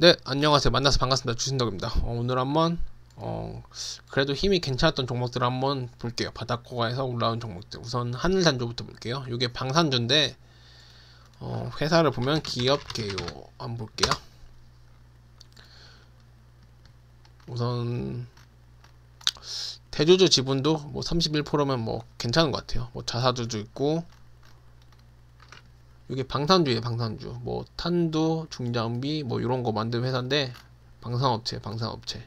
네 안녕하세요 만나서 반갑습니다 주신덕입니다 어, 오늘 한번 어, 그래도 힘이 괜찮았던 종목들 한번 볼게요 바닥코가에서 올라온 종목들 우선 하늘산조부터 볼게요 이게 방산조인데 어, 회사를 보면 기업계요 한번 볼게요 우선 대주주 지분도 뭐 31%면 뭐 괜찮은 것 같아요 뭐 자사주주 있고 이게 방산주예요 방산주 뭐 탄두 중장비 뭐 이런 거만든 회사인데 방산업체 방산업체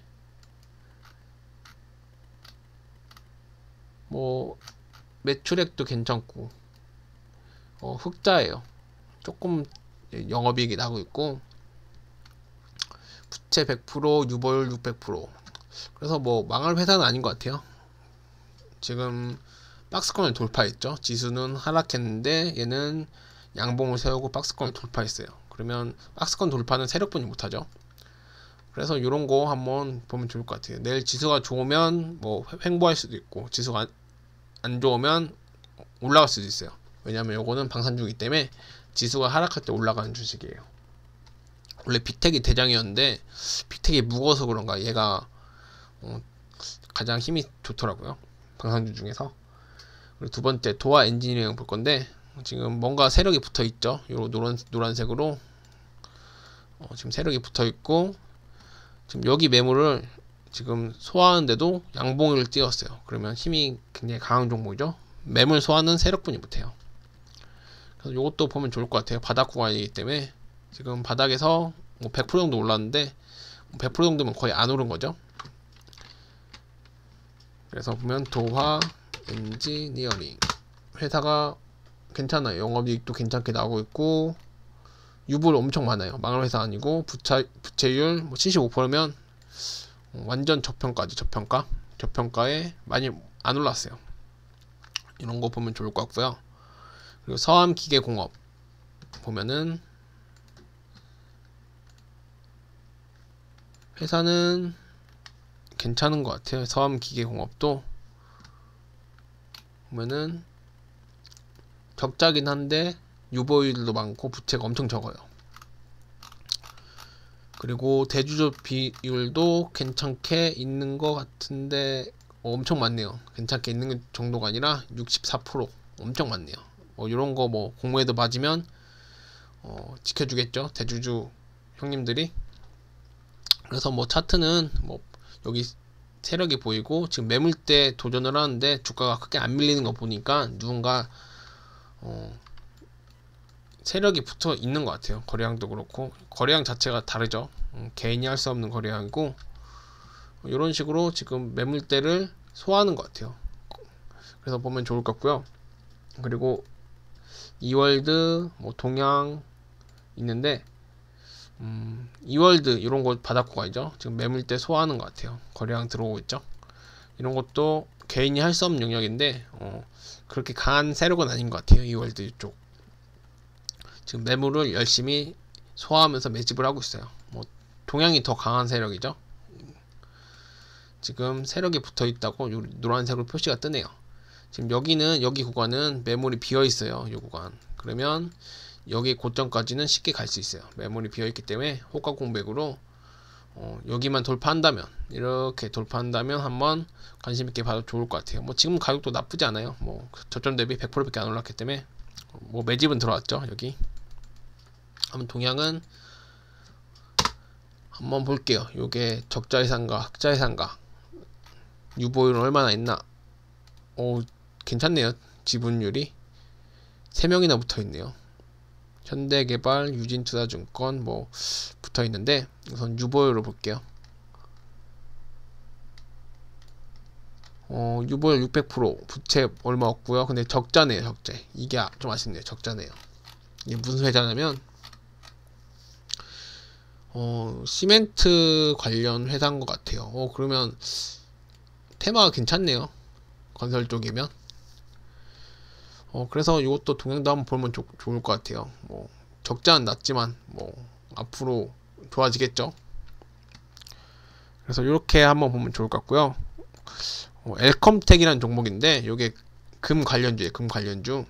뭐 매출액도 괜찮고 어, 흑자예요 조금 영업이익이 나고 있고 부채 100% 유보율 600% 그래서 뭐 망할 회사는 아닌 것 같아요 지금 박스권을 돌파했죠 지수는 하락했는데 얘는 양봉을 세우고 박스권을 돌파했어요. 그러면 박스권 돌파는 세력분이 못하죠. 그래서 이런 거 한번 보면 좋을 것 같아요. 내일 지수가 좋으면 뭐 횡보할 수도 있고 지수가 안, 안 좋으면 올라갈 수도 있어요. 왜냐하면 요거는 방산주기 때문에 지수가 하락할 때 올라가는 주식이에요. 원래 빅텍이 대장이었는데 빅텍이 무거워서 그런가 얘가 어, 가장 힘이 좋더라고요. 방산주 중에서. 그리고 두 번째 도화 엔지니어링 볼 건데 지금 뭔가 세력이 붙어 있죠. 요 노란 노란색으로 어, 지금 세력이 붙어 있고 지금 여기 매물을 지금 소화하는데도 양봉을 띄웠어요 그러면 힘이 굉장히 강한 종목이죠. 매물 소화는 세력분이 못해요. 그래서 요것도 보면 좋을 것 같아요. 바닥 구간이기 때문에 지금 바닥에서 뭐100% 정도 올랐는데 100% 뭐 정도면 거의 안 오른 거죠. 그래서 보면 도화 엔지니어링 회사가 괜찮아요. 영업이익도 괜찮게 나오고 있고 유불 엄청 많아요. 망할 회사 아니고 부차, 부채율 뭐 75%면 완전 저평가죠. 저평가. 저평가에 많이 안 올랐어요. 이런 거 보면 좋을 것 같고요. 그리고 서암기계공업 보면은 회사는 괜찮은 것 같아요. 서암기계공업도 보면은 격자긴 한데 유보율도 많고 부채가 엄청 적어요. 그리고 대주주 비율도 괜찮게 있는 것 같은데 엄청 많네요. 괜찮게 있는 정도가 아니라 64% 엄청 많네요. 뭐 이런 거 뭐 공모에도 맞으면 어, 지켜주겠죠 대주주 형님들이. 그래서 뭐 차트는 뭐 여기 세력이 보이고 지금 매물대 도전을 하는데 주가가 크게 안 밀리는 거 보니까 누군가 어, 세력이 붙어 있는 것 같아요. 거래량도 그렇고 거래량 자체가 다르죠. 음, 개인이 할 수 없는 거래량이고 이런 식으로 지금 매물대를 소화하는 것 같아요. 그래서 보면 좋을 것 같고요. 그리고 이월드, 뭐 동양 있는데 음, 이월드 이런 거 바닥고가 있죠. 지금 매물대 소화하는 것 같아요. 거래량 들어오고 있죠. 이런 것도 개인이 할 수 없는 영역인데 어, 그렇게 강한 세력은 아닌 것 같아요 이 월드 쪽 지금 매물을 열심히 소화하면서 매집을 하고 있어요 뭐 동양이 더 강한 세력이죠 지금 세력이 붙어 있다고 노란색으로 표시가 뜨네요 지금 여기는 여기 구간은 매물이 비어 있어요 이 구간 그러면 여기 고점까지는 쉽게 갈 수 있어요 매물이 비어 있기 때문에 호가 공백으로 어, 여기만 돌파한다면 이렇게 돌파한다면 한번 관심 있게 봐도 좋을 것 같아요. 뭐 지금 가격도 나쁘지 않아요. 뭐 저점 대비 100%밖에 안 올랐기 때문에 뭐 매집은 들어왔죠 여기. 한번 동향은 한번 볼게요. 요게 적자예산가흑자예산가유보율 얼마나 있나? 오 괜찮네요. 지분율이 3명이나 붙어 있네요. 현대개발, 유진투자증권 뭐 붙어 있는데 우선 유보율로 볼게요. 어, 유보율 600% 부채 얼마 없고요. 근데 적자네요, 적자 이게 아, 좀 아쉽네요, 적자네요. 이게 무슨 회사냐면 어, 시멘트 관련 회사인 것 같아요. 어, 그러면 테마가 괜찮네요. 건설 쪽이면. 어, 그래서 이것도 동향도 한번 보면 조, 좋을 것 같아요. 뭐 적자는 낮지만뭐 앞으로 좋아지겠죠. 그래서 이렇게 한번 보면 좋을 것 같고요. 어, 엘컴텍이라는 종목인데 이게 금 관련주예요. 금 관련주.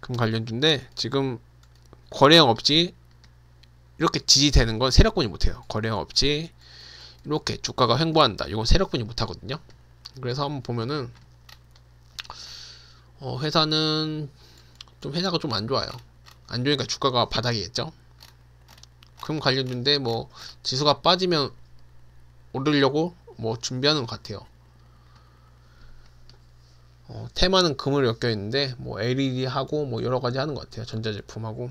금 관련주인데 지금 거래형 없이 이렇게 지지되는 건 세력군이 못해요. 거래형 없이 이렇게 주가가 횡보한다. 이건 세력군이 못하거든요. 그래서 한번 보면은 어, 회사는 좀 회사가 좀 안 좋아요. 안 좋으니까 주가가 바닥이겠죠. 그럼 관련된데 뭐 지수가 빠지면 오르려고 뭐 준비하는 것 같아요. 어, 테마는 금을 엮여 있는데 뭐 LED 하고 뭐 여러 가지 하는 것 같아요. 전자제품하고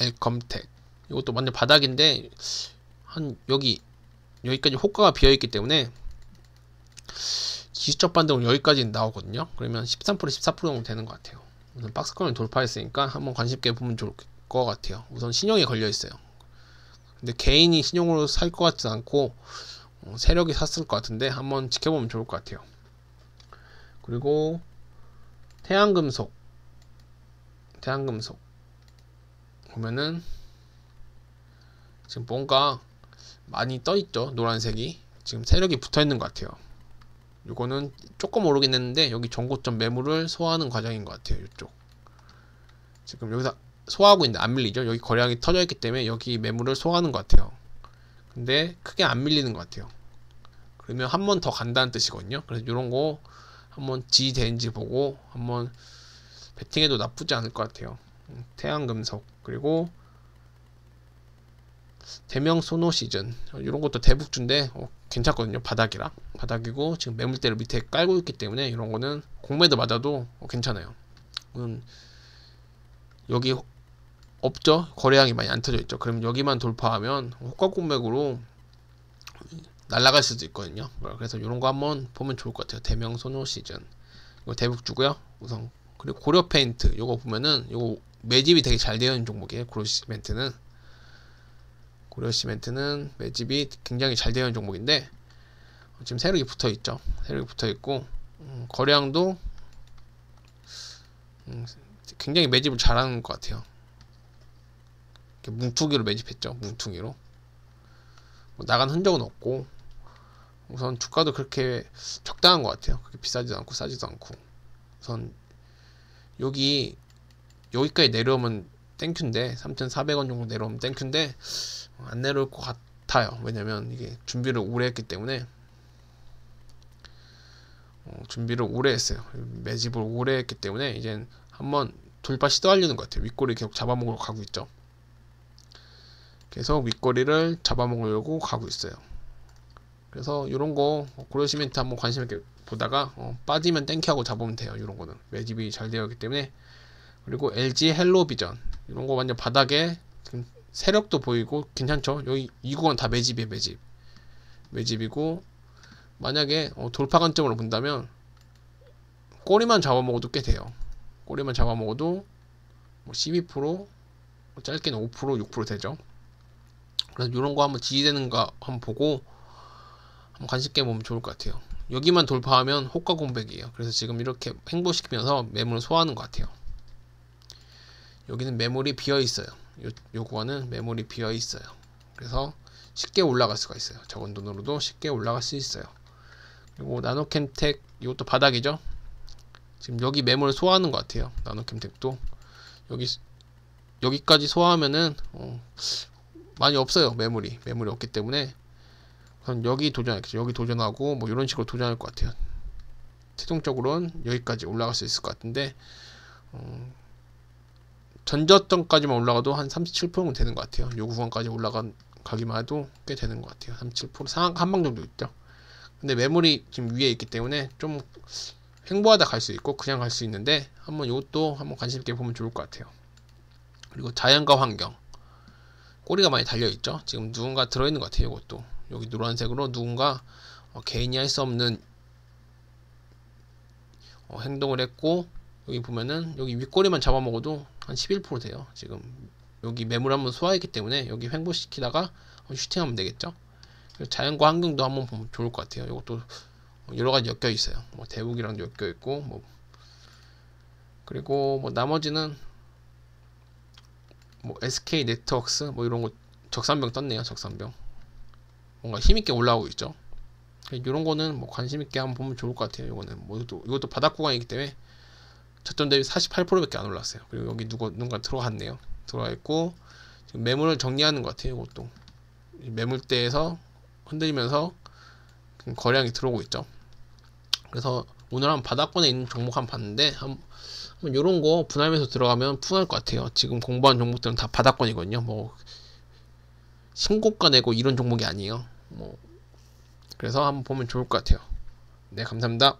엘컴텍 e 이것도 완전 바닥인데 한 여기 여기까지 호가가 비어 있기 때문에 기술적 반등은 여기까지 나오거든요. 그러면 13% 14% 정도 되는 것 같아요. 우선 박스권을 돌파했으니까 한번 관심 있게 보면 좋을 것 같아요. 우선 신용에 걸려 있어요. 근데 개인이 신용으로 살 것 같지 않고 어, 세력이 샀을 것 같은데 한번 지켜보면 좋을 것 같아요. 그리고 태양금속 태양금속 보면은 지금 뭔가 많이 떠있죠 노란색이 지금 세력이 붙어있는 것 같아요 이거는 조금 오르긴 했는데 여기 전고점 매물을 소화하는 과정인 것 같아요 이쪽 지금 여기서 소화하고 있는데 안 밀리죠 여기 거량이 터져있기 때문에 여기 매물을 소화하는 것 같아요 근데 크게 안 밀리는 것 같아요 그러면 한 번 더 간다는 뜻이거든요 그래서 이런 거 한 번 지대인지 보고 한 번 베팅해도 나쁘지 않을 것 같아요 음, 태양금속 그리고 대명 소노 시즌 이런 것도 대북주인데 어, 괜찮거든요 바닥이라 바닥이고 지금 매물대를 밑에 깔고 있기 때문에 이런 거는 공매도 맞아도 어, 괜찮아요 음, 여기 없죠 거래량이 많이 안 터져 있죠 그럼 여기만 돌파하면 호가 공맥으로 날라갈 수도 있거든요 그래서 이런 거 한번 보면 좋을 것 같아요 대명 소노 시즌 이거 대북주고요 우선 그리고 고려 페인트 이거 보면은 이거 매집이 되게 잘 되어 있는 종목이에요 고려 시멘트는 고려시멘트는 매집이 굉장히 잘 되어 있는 종목인데 지금 세력이 붙어 있죠. 세력이 붙어 있고 음, 거량도 음, 굉장히 매집을 잘하는 것 같아요. 뭉투기로 매집했죠. 뭉투기로 뭐 나간 흔적은 없고 우선 주가도 그렇게 적당한 것 같아요. 그렇게 비싸지도 않고 싸지도 않고 우선 여기 여기까지 내려오면 땡큐인데 3,400원 정도 내려오면 땡큐인데 어, 안 내려올 것 같아요. 왜냐면 이게 준비를 오래 했기 때문에 어, 준비를 오래 했어요. 매집을 오래 했기 때문에 이젠 한번 돌파 시도하려는 것 같아요. 윗꼬리 계속 잡아먹으러 가고 있죠. 그래서 윗꼬리를 잡아먹으려고 가고 있어요. 그래서 이런 거 어, 고려시멘트 한번 관심 있게 보다가 어, 빠지면 땡큐하고 잡으면 돼요. 이런 거는 매집이 잘 되어 있기 때문에 그리고 LG 헬로비전 이런 거 완전 바닥에 지금 세력도 보이고 괜찮죠? 여기 2구간 다 매집이에요 매집 매집이고 만약에 어, 돌파 관점으로 본다면 꼬리만 잡아먹어도 꽤 돼요 꼬리만 잡아먹어도 뭐12% 뭐 짧게는 5% 6% 되죠 그래서 이런 거 한번 지지되는가 한번 보고 한번 관심 있게 보면 좋을 것 같아요 여기만 돌파하면 호가 공백이에요 그래서 지금 이렇게 행보시키면서 매물을 소화하는 것 같아요 여기는 메모리 비어 있어요 요, 요구간 메모리 비어 있어요 그래서 쉽게 올라갈 수가 있어요 적은 돈으로도 쉽게 올라갈 수 있어요 그리고 나노캠텍 이것도 바닥이죠 지금 여기 메모를 소화하는 것 같아요 나노캠텍도 여기 여기까지 소화하면은 어, 많이 없어요 메모리 메모리 없기 때문에 그럼 여기 도전할게요 여기 도전하고 뭐 이런 식으로 도전할 것 같아요 최종적으로는 여기까지 올라갈 수 있을 것 같은데 어, 전저점까지만 올라가도 한37%정 되는 것 같아요. 요 구간까지 올라가기만 해도 꽤 되는 것 같아요. 37% 상한 한 방 정도 있죠. 근데 매물이 지금 위에 있기 때문에 좀 횡보하다 갈 수 있고 그냥 갈 수 있는데 한번 요것도 한번 관심 있게 보면 좋을 것 같아요. 그리고 자연과 환경 꼬리가 많이 달려 있죠. 지금 누군가 들어 있는 것 같아요. 이것도 여기 노란색으로 누군가 어, 개인이 할 수 없는 어, 행동을 했고 여기 보면은 여기 윗꼬리만 잡아먹어도 한 11% 돼요. 지금 여기 매물 한번 소화했기 때문에 여기 횡보시키다가 슈팅하면 되겠죠. 자연과 환경도 한번 보면 좋을 것 같아요. 이것도 여러 가지 엮여 있어요. 뭐 대북이랑도 엮여 있고 뭐 그리고 뭐 나머지는 뭐 SK 네트웍스 뭐 이런 거 적산병 떴네요. 적산병 뭔가 힘있게 올라오고 있죠. 이런 거는 뭐 관심 있게 한번 보면 좋을 것 같아요. 이거는 뭐 이것도, 이것도 바닥 구간이기 때문에 저점 대비 48%밖에 안 올랐어요. 그리고 여기 누가 누가 들어갔네요. 들어와 있고 지금 매물을 정리하는 것 같아요. 이것도 매물대에서 흔들리면서 거량이 들어오고 있죠. 그래서 오늘 한 바닥권에 있는 종목 한번 봤는데 한 요런 거분할해서 들어가면 푸할 것 같아요. 지금 공부한 종목들은 다 바닥권이거든요. 뭐 신고가 내고 이런 종목이 아니에요. 뭐 그래서 한번 보면 좋을 것 같아요. 네, 감사합니다.